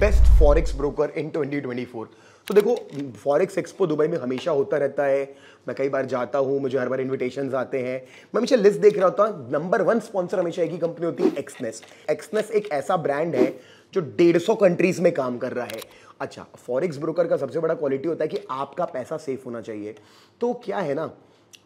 Best forex broker in 2024 तो देखो forex expo Dubai में हमेशा होता रहता है मैं कई बार जाता हूँ मुझे हर बार इन्विटेशन आते हैं मैं हमेशा लिस्ट देख रहा होता नंबर वन स्पॉन्सर हमेशा एक ही कंपनी होती है एक्सनेस एक्सनेस एक ऐसा ब्रांड है जो डेढ़ सौ कंट्रीज में काम कर रहा है अच्छा फॉरेक्स ब्रोकर का सबसे बड़ा क्वालिटी होता है कि आपका पैसा सेफ होना चाहिए तो क्या है ना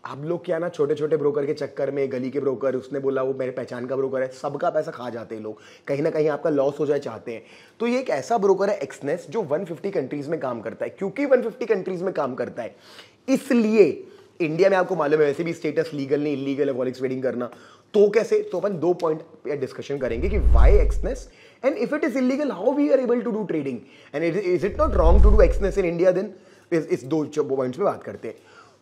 आप लोग क्या ना छोटे छोटे ब्रोकर के चक्कर में गली के ब्रोकर उसने बोला वो मेरे पहचान का ब्रोकर है सबका पैसा खा जाते हैं लोग कहीं ना कहीं आपका लॉस हो जाए चाहते हैं तो ये एक ऐसा ब्रोकर है एक्सनेस जो 150 कंट्रीज में काम करता है क्योंकि 150 कंट्रीज में काम करता है इसलिए इंडिया में आपको मालूम है वैसे भी स्टेटस लीगल नहीं इलीगल है वॉलिक्स वेडिंग करना तो कैसे तो अपन दो पॉइंट डिस्कशन करेंगे कि why Exness and if it is illegal how we are able to do trading and is it not wrong to do Exness in India then इस, इस दो पॉइंट्स पे बात करते हैं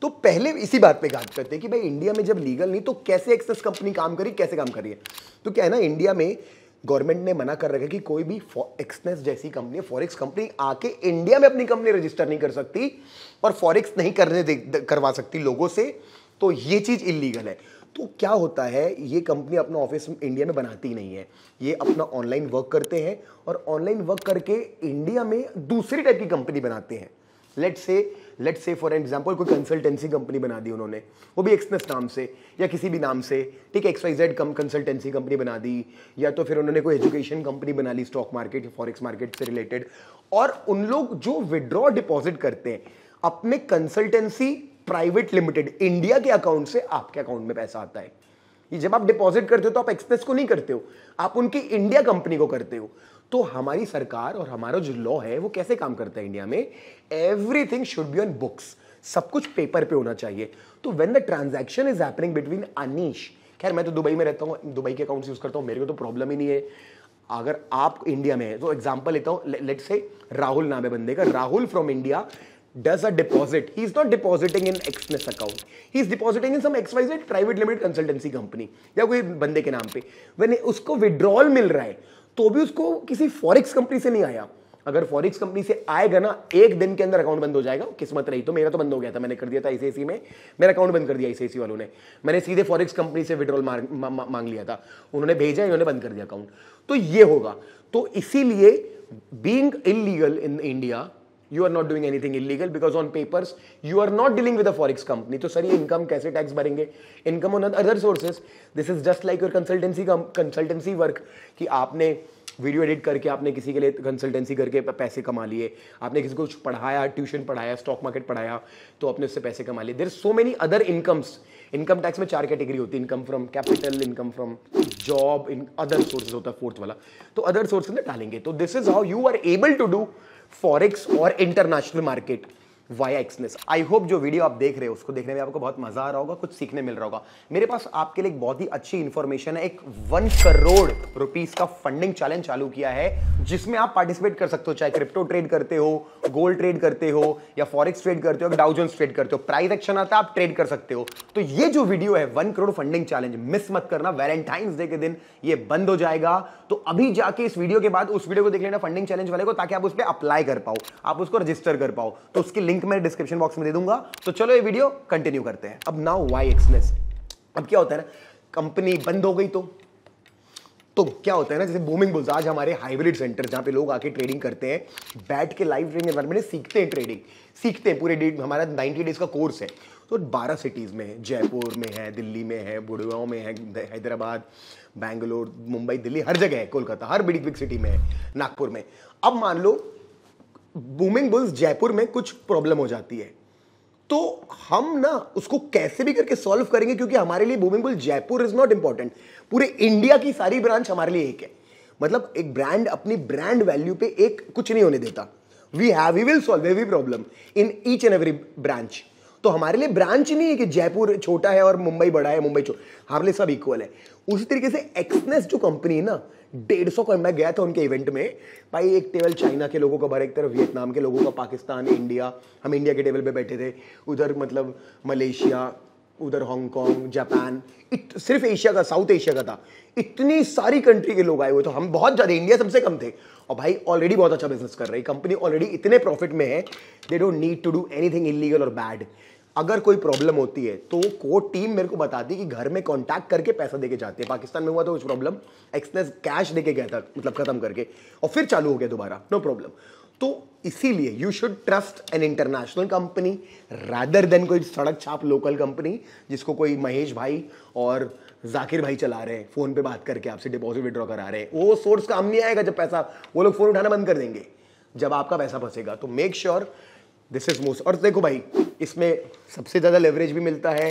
तो पहले इसी बात पे बात करते हैं कि भाई इंडिया में जब लीगल नहीं तो कैसे एक्सेस कंपनी काम करी कैसे काम करी है तो क्या है ना इंडिया में गवर्नमेंट ने मना कर रखा है कि कोई भी एक्सनेस जैसी कंपनी फॉरेक्स कंपनी आके इंडिया में अपनी कंपनी रजिस्टर नहीं कर सकती और फॉरेक्स नहीं करने दे, द, करवा सकती लोगों से तो ये चीज़ इलीगल है तो क्या होता है ये कंपनी अपना ऑफिस इंडिया में बनाती नहीं है ये अपना ऑनलाइन वर्क करते हैं और ऑनलाइन वर्क करके इंडिया में दूसरी टाइप की कंपनी बनाते हैं late say let say for example कोई कंसल्टेंसी कंपनी बना दी उन्होंने वो भी एक्सनेस नाम से या किसी भी नाम से ठीक है एक्स वाई जेड कम कंसल्टेंसी कंपनी बना दी या तो फिर उन्होंने कोई एजुकेशन कंपनी बना ली स्टॉक मार्केट या फॉरेक्स मार्केट से रिलेटेड और उन लोग जो विड्रॉ डिपॉजिट करते हैं अपने कंसल्टेंसी प्राइवेट लिमिटेड इंडिया के अकाउंट से आपके अकाउंट में पैसा आता है ये जब आप डिपॉजिट करते हो तो आप एक्सप्रेस को नहीं करते हो आप उनकी इंडिया कंपनी को करते हो तो हमारी सरकार और हमारा जो लॉ है वो कैसे काम करता है इंडिया में everything should be on books सब कुछ पेपर पे होना चाहिए तो when the transaction is happening between Anish खैर मैं तो दुबई में रहता हूँ दुबई के अकाउंट यूज करता हूँ मेरे को तो प्रॉब्लम ही नहीं है अगर आप इंडिया में है तो एग्जाम्पल लेता हूँ लेट से राहुल नाम है बंदे का Rahul from India deposit he is not depositing in Exness account he is depositing in some XYZ private limited consultancy company या कोई बंदे के नाम पे. When उसको विड्रॉल मिल रहा है तो भी उसको किसी फॉरिक्स कंपनी से नहीं आया अगर फॉरिक्स कंपनी से आएगा ना एक दिन के अंदर अकाउंट बंद हो जाएगा किस्मत रही तो मेरा तो बंद हो गया था मैंने कर दिया था आईसीआईसी में मेरा अकाउंट बंद कर दिया आईसीआईसी वालों ने मैंने सीधे फॉरिक्स कंपनी से विड्रॉल मा, मा, मांग लिया था उन्होंने भेजा इन्होंने बंद कर दिया अकाउंट तो ये होगा तो इसीलिए being illegal in India you are not doing anything illegal because on papers you are not dealing with a forex company तो सर ये इनकम कैसे टैक्स भरेंगे income on other sources this is just like your consultancy consultancy work कि आपने video edit करके आपने किसी के लिए कंसल्टेंसी करके पैसे कमा लिए आपने किसी को कुछ पढ़ाया ट्यूशन पढ़ाया स्टॉक मार्केट पढ़ाया तो आपने उससे पैसे कमा लिए there so many other incomes income tax में चार कैटेगरी होती है income from capital income from job in other sources होता है फोर्थ वाला तो अदर सोर्सेज में डालेंगे तो this is how you are able to do forex और international market via Exness I hope जो वीडियो आप देख रहे हो उसको देखने में आपको बहुत मजा आ रहा होगा कुछ सीखने मिल रहा होगा मेरे पास आपके लिए एक बहुत ही अच्छी इन्फॉर्मेशन है एक वन करोड़ रुपीज का फंडिंग चैलेंज चालू किया है जिसमें आप पार्टिसिपेट कर सकते हो चाहे क्रिप्टो ट्रेड करते हो गोल्ड ट्रेड करते हो या फॉरेक्स ट्रेड करते हो या डाउजन ट्रेड करते हो प्राइस एक्शन आता है आप ट्रेड कर सकते हो तो ये जो वीडियो है one crore funding challenge miss मत करना वैलेंटाइंस डे के दिन ये बंद हो जाएगा तो अभी जाके इस वीडियो के बाद उस वीडियो को देख लेना फंडिंग चैलेंज वाले को ताकि आप उस पर अप्लाई कर पाओ आप उसको रजिस्टर कर पाओ तो उसकी लिंक मैं डिस्क्रिप्शन बॉक्स में दे दूंगा तो चलो ये वीडियो कंटिन्यू करते हैं अब नाउ वाई एक्सनेस अब क्या होता है ना कंपनी बंद हो गई तो तो क्या होता है ना जैसे बूमिंग बुजाज हमारे हाइब्रिड सेंटर जहां पे लोग आके ट्रेडिंग करते हैं बैठ के लाइव ट्रेडिंग एनवायरमेंट में सीखते हैं ट्रेडिंग सीखते हैं पूरे डेट हमारा 90 डेज का कोर्स है तो बारह सिटीज़ में है जयपुर में है दिल्ली में है गुड़गांव में है हैदराबाद बैंगलोर मुंबई दिल्ली हर जगह है कोलकाता हर बड़ी बिग सिटी में है नागपुर में अब मान लो बूमिंग बुल्स जयपुर में कुछ प्रॉब्लम हो जाती है तो हम ना उसको कैसे भी करके सॉल्व करेंगे क्योंकि हमारे लिए Booming Bull Jaipur is not important पूरे इंडिया की सारी ब्रांच हमारे लिए एक है मतलब एक ब्रांड अपनी ब्रांड वैल्यू पे एक कुछ नहीं होने देता we have we will solve every problem in each and every branch तो हमारे लिए ब्रांच नहीं है कि जयपुर छोटा है और मुंबई बड़ा है मुंबई छोटा हमारे लिए सब इक्वल है उसी तरीके से एक्सनेस जो कंपनी है ना डेढ़ सौ का मैं गया था उनके इवेंट में भाई एक टेबल चाइना के लोगों का भर एक तरफ वियतनाम के लोगों का पाकिस्तान इंडिया हम इंडिया के टेबल पे बैठे थे उधर मतलब मलेशिया उधर हांगकॉन्ग जापान सिर्फ एशिया का साउथ एशिया का था इतनी सारी कंट्री के लोग आए हुए तो हम बहुत ज़्यादा इंडिया सबसे कम थे और भाई ऑलरेडी बहुत अच्छा बिजनेस कर रही कंपनी ऑलरेडी इतने प्रॉफिट में है they don't need to do anything illegal और बैड अगर कोई प्रॉब्लम होती है तो कोर्ट टीम मेरे को बताती कि घर में कांटेक्ट करके पैसा देके जाते हैं पाकिस्तान में हुआ था कुछ प्रॉब्लम एक्सप्रेस कैश देके गया था मतलब खत्म करके और फिर चालू हो गया दोबारा नो प्रॉब्लम तो इसीलिए you should trust an international company rather than कोई सड़क छाप लोकल कंपनी जिसको कोई महेश भाई और जाकिर भाई चला रहे हैं फ़ोन पे बात करके आपसे डिपॉजिट विड्रॉ करा रहे हैं वो सोर्स काम नहीं आएगा जब पैसा वो लोग फ़ोन उठाना बंद कर देंगे जब आपका पैसा फंसेगा तो make sure this is most और देखो भाई इसमें सबसे ज़्यादा लेवरेज भी मिलता है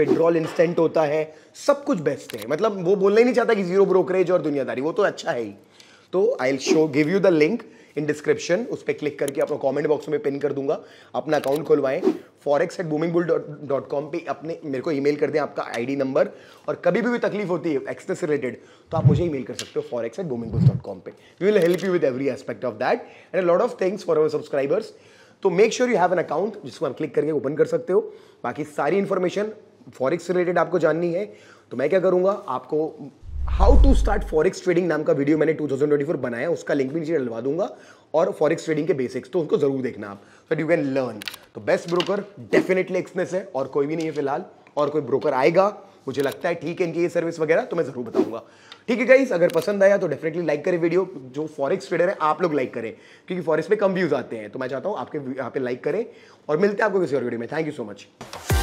विड्रॉल इंस्टेंट होता है सब कुछ बेस्ट है मतलब वो बोलना ही नहीं चाहता कि जीरो ब्रोकरेज और दुनियादारी वो तो अच्छा है ही तो I show give you the link in description उस पर क्लिक करके अपना कॉमेंट बॉक्स में पिन कर दूंगा अपना अकाउंट खुलवाएं forex at Booming Bull dot com पर अपने मेरे को ईमेल कर दें आपका आईडी नंबर और कभी भी तकलीफ होती है एक्सेस से रिलेटेड तो आप मुझे ईमेल कर सकते हो forex at Booming Bull dot com पर we will help you with every aspect of that and lot of things for our subscribers तो make sure you have an account जिसको आप क्लिक करके ओपन कर सकते हो बाकी सारी इन्फॉर्मेशन फॉरेक्स रिलेटेड आपको जाननी है तो मैं क्या करूँगा आपको how to start forex trading नाम का वीडियो मैंने 2024 बनाया उसका लिंक भी नीचे डलवा दूंगा और फॉरेक्स ट्रेडिंग के बेसिक्स तो उसको जरूर देखना आप सो यू कैन लर्न तो बेस्ट ब्रोकर डेफिनेटली एक्सनेस है और कोई भी नहीं है फिलहाल और कोई ब्रोकर आएगा मुझे लगता है ठीक है इनकी ये सर्विस वगैरह तो मैं जरूर बताऊंगा ठीक है गाइस अगर पसंद आया तो डेफिनेटली लाइक करें वीडियो जो फॉरेक्स ट्रेडर है आप लोग लाइक करें क्योंकि फॉरेक्स में कम व्यूज आते हैं तो मैं चाहता हूं आपके यहाँ पे लाइक करें और मिलते हैं आपको किसी और वीडियो में थैंक यू सो मच